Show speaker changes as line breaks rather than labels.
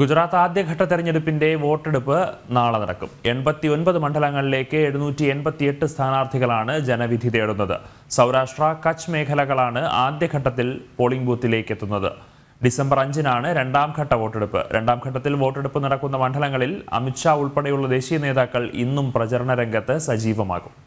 ഗുജറാത്ത് ആദ്യഘട്ട തെരഞ്ഞെടുപ്പിന്റെ വോട്ടെടുപ്പ് നാളെ നടക്കും എൺപത്തി ഒൻപത് മണ്ഡലങ്ങളിലേക്ക് എഴുന്നൂറ്റി എൺപത്തിയെട്ട് സ്ഥാനാർത്ഥികളാണ് ജനവിധി തേടുന്നത് സൗരാഷ്ട്ര കച്ച് മേഖലകളാണ് ആദ്യഘട്ടത്തിൽ പോളിംഗ് ബൂത്തിലേക്ക് എത്തുന്നത് ഡിസംബർ അഞ്ചിനാണ് രണ്ടാം ഘട്ട വോട്ടെടുപ്പ് രണ്ടാം ഘട്ടത്തിൽ വോട്ടെടുപ്പ് നടക്കുന്ന മണ്ഡലങ്ങളിൽ അമിത്ഷാ ഉൾപ്പെടെയുള്ള ദേശീയ നേതാക്കൾ ഇന്നും പ്രചരണ രംഗത്ത് സജീവമാകും